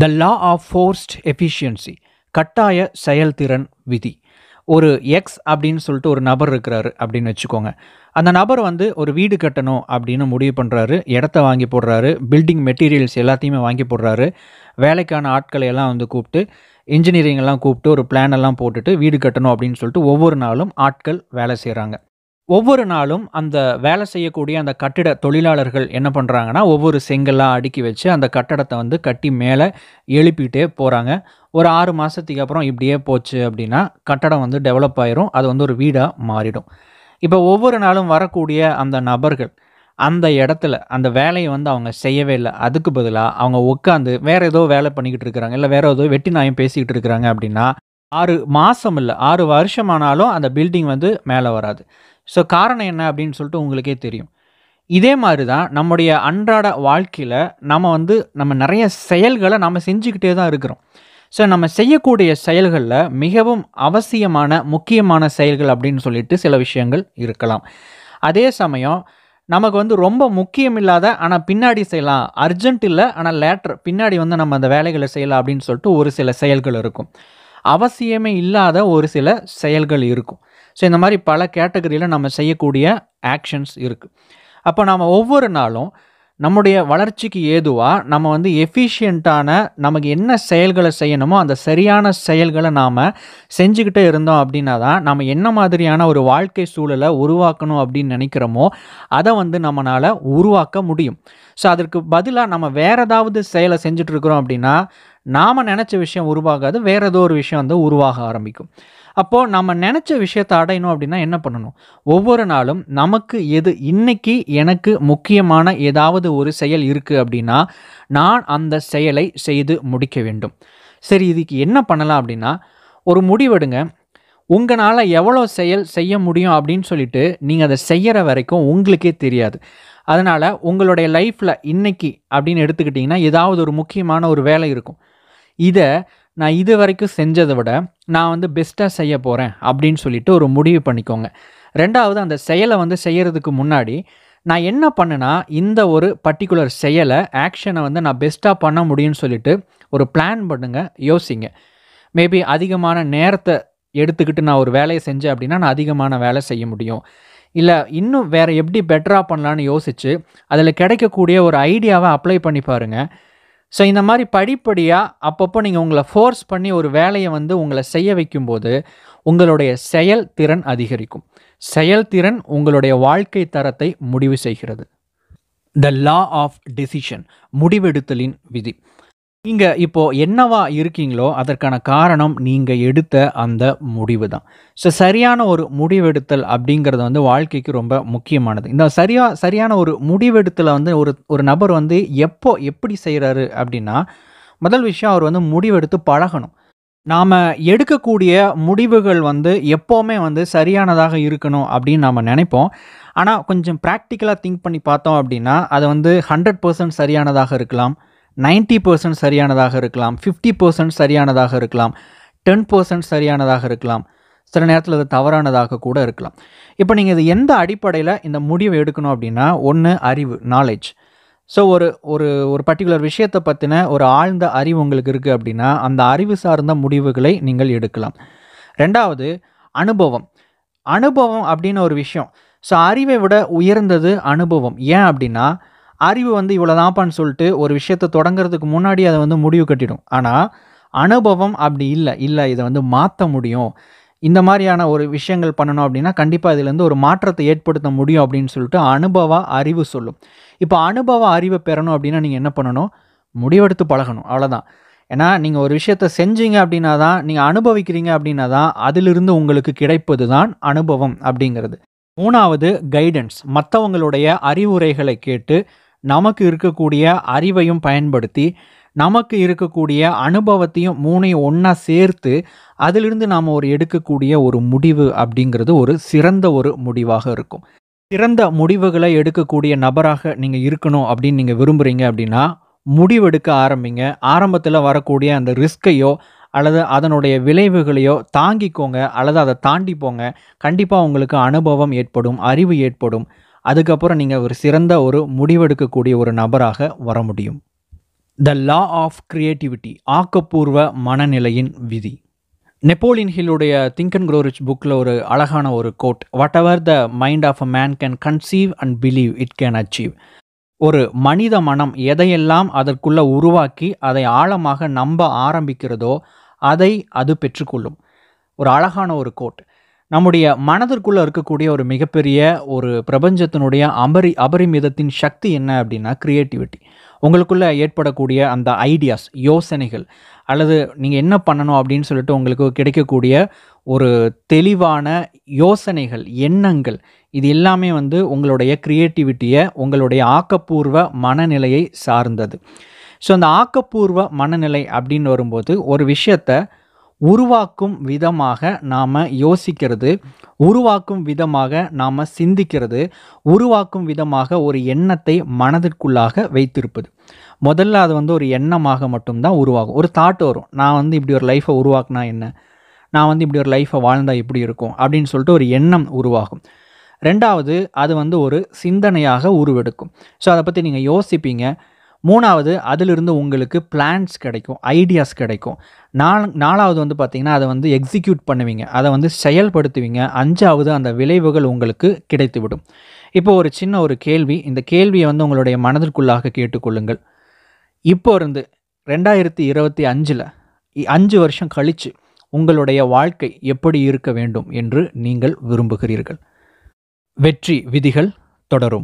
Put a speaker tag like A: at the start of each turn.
A: the law of forced efficiency கட்டாய செயல்திறன் விதி ஒரு எக்ஸ் அப்படின்னு சொல்லிட்டு ஒரு நபர் இருக்கிறாரு அப்படின்னு வச்சுக்கோங்க அந்த நபர் வந்து ஒரு வீடு கட்டணும் அப்படின்னு முடிவு பண்ணுறாரு இடத்த வாங்கி போடுறாரு பில்டிங் மெட்டீரியல்ஸ் எல்லாத்தையுமே வாங்கி போடுறாரு வேலைக்கான ஆட்களை எல்லாம் வந்து கூப்பிட்டு இன்ஜினியரிங் எல்லாம் கூப்பிட்டு ஒரு பிளான் எல்லாம் போட்டுட்டு வீடு கட்டணும் அப்படின்னு சொல்லிட்டு ஒவ்வொரு நாளும் ஆட்கள் வேலை செய்கிறாங்க ஒவ்வொரு நாளும் அந்த வேலை செய்யக்கூடிய அந்த கட்டிட தொழிலாளர்கள் என்ன பண்ணுறாங்கன்னா ஒவ்வொரு செங்கல்லாம் அடுக்கி வச்சு அந்த கட்டடத்தை வந்து கட்டி மேலே எழுப்பிட்டே போகிறாங்க ஒரு ஆறு மாதத்துக்கு அப்புறம் இப்படியே போச்சு அப்படின்னா கட்டடம் வந்து டெவலப் ஆயிரும் அது வந்து ஒரு வீடாக மாறிடும் இப்போ ஒவ்வொரு நாளும் வரக்கூடிய அந்த நபர்கள் அந்த இடத்துல அந்த வேலையை வந்து அவங்க செய்யவே இல்லை அதுக்கு பதிலாக அவங்க உட்காந்து வேறு ஏதோ வேலை பண்ணிக்கிட்டு இருக்கிறாங்க இல்லை வேறு ஏதோ வெட்டி நாயம் பேசிக்கிட்டு இருக்கிறாங்க அப்படின்னா ஆறு மாதம் இல்லை ஆறு வருஷமானாலும் அந்த பில்டிங் வந்து மேலே வராது ஸோ காரணம் என்ன அப்படின்னு சொல்லிட்டு உங்களுக்கே தெரியும் இதே மாதிரி தான் நம்முடைய அன்றாட வாழ்க்கையில் நம்ம வந்து நம்ம நிறைய செயல்களை நம்ம செஞ்சுக்கிட்டே தான் இருக்கிறோம் ஸோ நம்ம செய்யக்கூடிய செயல்களில் மிகவும் அவசியமான முக்கியமான செயல்கள் அப்படின்னு சொல்லிட்டு சில விஷயங்கள் இருக்கலாம் அதே சமயம் நமக்கு வந்து ரொம்ப முக்கியம் இல்லாத ஆனால் பின்னாடி செய்யலாம் அர்ஜென்ட் இல்லை ஆனால் லேட்டர் பின்னாடி வந்து நம்ம அந்த வேலைகளை செய்யலாம் அப்படின்னு சொல்லிட்டு ஒரு சில செயல்கள் இருக்கும் அவசியமே இல்லாத ஒரு சில செயல்கள் இருக்கும் ஸோ இந்த மாதிரி பல கேட்டகரியில் நம்ம செய்யக்கூடிய ஆக்ஷன்ஸ் இருக்குது அப்போ நாம் ஒவ்வொரு நாளும் நம்முடைய வளர்ச்சிக்கு ஏதுவாக நம்ம வந்து எஃபிஷியண்ட்டான நமக்கு என்ன செயல்களை செய்யணுமோ அந்த சரியான செயல்களை நாம் செஞ்சுக்கிட்டே இருந்தோம் அப்படின்னா தான் நம்ம என்ன மாதிரியான ஒரு வாழ்க்கை சூழலை உருவாக்கணும் அப்படின்னு நினைக்கிறோமோ அதை வந்து நம்மளால் உருவாக்க முடியும் ஸோ அதற்கு பதிலாக நம்ம வேறு ஏதாவது செயலை செஞ்சுட்ருக்குறோம் அப்படின்னா நாம் நினச்ச விஷயம் உருவாகாது வேறு ஏதோ ஒரு விஷயம் வந்து உருவாக ஆரம்பிக்கும் அப்போது நம்ம நினச்ச விஷயத்தை அடையணும் அப்படின்னா என்ன பண்ணணும் ஒவ்வொரு நாளும் நமக்கு எது இன்னைக்கு எனக்கு முக்கியமான ஏதாவது ஒரு செயல் இருக்குது அப்படின்னா நான் அந்த செயலை செய்து முடிக்க வேண்டும் சரி இதுக்கு என்ன பண்ணலாம் அப்படின்னா ஒரு முடிவெடுங்க உங்களால் எவ்வளோ செயல் செய்ய முடியும் அப்படின்னு சொல்லிட்டு நீங்கள் அதை செய்கிற வரைக்கும் உங்களுக்கே தெரியாது அதனால் உங்களுடைய லைஃப்பில் இன்றைக்கி அப்படின்னு எடுத்துக்கிட்டிங்கன்னா ஏதாவது ஒரு முக்கியமான ஒரு வேலை இருக்கும் இதை நான் இது வரைக்கும் செஞ்சதை விட நான் வந்து பெஸ்ட்டாக செய்ய போகிறேன் அப்படின்னு சொல்லிட்டு ஒரு முடிவு பண்ணிக்கோங்க ரெண்டாவது அந்த செயலை வந்து செய்கிறதுக்கு முன்னாடி நான் என்ன பண்ணேன்னா இந்த ஒரு பர்டிகுலர் செயலை ஆக்ஷனை வந்து நான் பெஸ்ட்டாக பண்ண முடியும்னு சொல்லிட்டு ஒரு பிளான் பண்ணுங்கள் யோசிங்க மேபி அதிகமான நேரத்தை எடுத்துக்கிட்டு நான் ஒரு வேலையை செஞ்சேன் அப்படின்னா நான் அதிகமான வேலை செய்ய முடியும் இல்லை இன்னும் வேறு எப்படி பெட்டராக பண்ணலான்னு யோசித்து அதில் கிடைக்கக்கூடிய ஒரு ஐடியாவை அப்ளை பண்ணி பாருங்கள் ஸோ இந்த மாதிரி படிப்படியாக அப்பப்போ நீங்கள் உங்களை ஃபோர்ஸ் பண்ணி ஒரு வேலையை வந்து உங்களை செய்ய வைக்கும்போது உங்களுடைய செயல்திறன் அதிகரிக்கும் செயல்திறன் உங்களுடைய வாழ்க்கை தரத்தை முடிவு செய்கிறது த லா ஆஃப் டெசிஷன் முடிவெடுத்தலின் விதி நீங்கள் இப்போ என்னவா இருக்கீங்களோ அதற்கான காரணம் நீங்கள் எடுத்த அந்த முடிவு தான் ஸோ சரியான ஒரு முடிவெடுத்தல் அப்படிங்கிறது வந்து வாழ்க்கைக்கு ரொம்ப முக்கியமானது இந்த சரியா சரியான ஒரு முடிவெடுத்தலை வந்து ஒரு ஒரு நபர் வந்து எப்போ எப்படி செய்கிறாரு அப்படின்னா முதல் விஷயம் அவர் வந்து முடிவெடுத்து பழகணும் நாம் எடுக்கக்கூடிய முடிவுகள் வந்து எப்போவுமே வந்து சரியானதாக இருக்கணும் அப்படின்னு நாம் நினைப்போம் ஆனால் கொஞ்சம் ப்ராக்டிக்கலாக திங்க் பண்ணி பார்த்தோம் அப்படின்னா அது வந்து ஹண்ட்ரட் பர்சன்ட் சரியானதாக இருக்கலாம் நைன்ட்டி பர்சன்ட் சரியானதாக இருக்கலாம் ஃபிஃப்டி பர்சன்ட் சரியானதாக இருக்கலாம் டென் பர்சன்ட் சரியானதாக இருக்கலாம் சில நேரத்தில் அது தவறானதாக கூட இருக்கலாம் இப்போ நீங்கள் இது எந்த அடிப்படையில் இந்த முடிவை எடுக்கணும் அப்படின்னா ஒன்று அறிவு நாலேஜ் ஸோ ஒரு ஒரு ஒரு பர்டிகுலர் விஷயத்தை பற்றின ஒரு ஆழ்ந்த அறிவு உங்களுக்கு இருக்குது அப்படின்னா அந்த அறிவு சார்ந்த முடிவுகளை நீங்கள் எடுக்கலாம் ரெண்டாவது அனுபவம் அனுபவம் அப்படின்னு ஒரு விஷயம் ஸோ அறிவை விட உயர்ந்தது அனுபவம் ஏன் அப்படின்னா அறிவு வந்து தான்ப்பான்னு சொல்லிட்டு ஒரு விஷயத்தை தொடங்குறதுக்கு முன்னாடி அதை வந்து முடிவு கட்டிடும் ஆனால் அனுபவம் அப்படி இல்லை இல்லை இதை வந்து மாற்ற முடியும் இந்த மாதிரியான ஒரு விஷயங்கள் பண்ணணும் அப்படின்னா கண்டிப்பாக இதுலேருந்து ஒரு மாற்றத்தை ஏற்படுத்த முடியும் அப்படின்னு சொல்லிட்டு அனுபவ அறிவு சொல்லும் இப்போ அனுபவ அறிவை பெறணும் அப்படின்னா நீங்கள் என்ன பண்ணணும் முடிவெடுத்து பழகணும் அவ்வளோதான் ஏன்னா நீங்கள் ஒரு விஷயத்த செஞ்சீங்க அப்படின்னா தான் நீங்கள் அனுபவிக்கிறீங்க அப்படின்னா தான் அதிலிருந்து உங்களுக்கு கிடைப்பது தான் அனுபவம் அப்படிங்கிறது மூணாவது கைடன்ஸ் மற்றவங்களுடைய அறிவுரைகளை கேட்டு நமக்கு இருக்கக்கூடிய அறிவையும் பயன்படுத்தி நமக்கு இருக்கக்கூடிய அனுபவத்தையும் மூணையும் ஒன்றா சேர்த்து அதிலிருந்து நாம் ஒரு எடுக்கக்கூடிய ஒரு முடிவு அப்படிங்கிறது ஒரு சிறந்த ஒரு முடிவாக இருக்கும் சிறந்த முடிவுகளை எடுக்கக்கூடிய நபராக நீங்கள் இருக்கணும் அப்படின்னு நீங்கள் விரும்புகிறீங்க அப்படின்னா முடிவெடுக்க ஆரம்பிங்க ஆரம்பத்தில் வரக்கூடிய அந்த ரிஸ்கையோ அல்லது அதனுடைய விளைவுகளையோ தாங்கிக்கோங்க அல்லது அதை தாண்டி போங்க கண்டிப்பாக உங்களுக்கு அனுபவம் ஏற்படும் அறிவு ஏற்படும் அதுக்கப்புறம் நீங்கள் ஒரு சிறந்த ஒரு முடிவெடுக்கக்கூடிய ஒரு நபராக வர முடியும் த லா ஆஃப் க்ரியேட்டிவிட்டி ஆக்கப்பூர்வ மனநிலையின் விதி நெப்போலியன் ஹில்லுடைய திங்க் அண்ட் க்ரோரிச் புக்கில் ஒரு அழகான ஒரு quote whatever the mind of a man can conceive and believe it can achieve ஒரு மனித மனம் எதையெல்லாம் அதற்குள்ளே உருவாக்கி அதை ஆழமாக நம்ப ஆரம்பிக்கிறதோ அதை அது பெற்றுக்கொள்ளும் ஒரு அழகான ஒரு கோட் நம்முடைய மனதிற்குள்ளே இருக்கக்கூடிய ஒரு மிகப்பெரிய ஒரு பிரபஞ்சத்தினுடைய அபரி அபரிமிதத்தின் சக்தி என்ன அப்படின்னா க்ரியேட்டிவிட்டி உங்களுக்குள்ளே ஏற்படக்கூடிய அந்த ஐடியாஸ் யோசனைகள் அல்லது நீங்கள் என்ன பண்ணணும் அப்படின்னு சொல்லிட்டு உங்களுக்கு கிடைக்கக்கூடிய ஒரு தெளிவான யோசனைகள் எண்ணங்கள் இது எல்லாமே வந்து உங்களுடைய க்ரியேட்டிவிட்டியை உங்களுடைய ஆக்கப்பூர்வ மனநிலையை சார்ந்தது ஸோ அந்த ஆக்கப்பூர்வ மனநிலை அப்படின்னு வரும்போது ஒரு விஷயத்தை உருவாக்கும் விதமாக நாம் யோசிக்கிறது உருவாக்கும் விதமாக நாம் சிந்திக்கிறது உருவாக்கும் விதமாக ஒரு எண்ணத்தை மனதிற்குள்ளாக வைத்திருப்பது முதல்ல அது வந்து ஒரு எண்ணமாக மட்டும்தான் உருவாகும் ஒரு தாட் வரும் நான் வந்து இப்படி ஒரு லைஃப்பை உருவாக்குனா என்ன நான் வந்து இப்படி ஒரு லைஃப்பை வாழ்ந்தால் இப்படி இருக்கும் அப்படின்னு சொல்லிட்டு ஒரு எண்ணம் உருவாகும் ரெண்டாவது அது வந்து ஒரு சிந்தனையாக உருவெடுக்கும் ஸோ அதை பற்றி நீங்கள் யோசிப்பீங்க மூணாவது அதிலிருந்து உங்களுக்கு பிளான்ஸ் கிடைக்கும் ஐடியாஸ் கிடைக்கும் நால் நாலாவது வந்து பார்த்திங்கன்னா அதை வந்து எக்ஸிக்யூட் பண்ணுவீங்க அதை வந்து செயல்படுத்துவீங்க அஞ்சாவது அந்த விளைவுகள் உங்களுக்கு கிடைத்துவிடும் இப்போ ஒரு சின்ன ஒரு கேள்வி இந்த கேள்வியை வந்து உங்களுடைய மனதிற்குள்ளாக கேட்டுக்கொள்ளுங்கள் இப்போ இருந்து ரெண்டாயிரத்தி இருபத்தி அஞ்சில் அஞ்சு வருஷம் கழித்து உங்களுடைய வாழ்க்கை எப்படி இருக்க வேண்டும் என்று நீங்கள் விரும்புகிறீர்கள் வெற்றி விதிகள் தொடரும்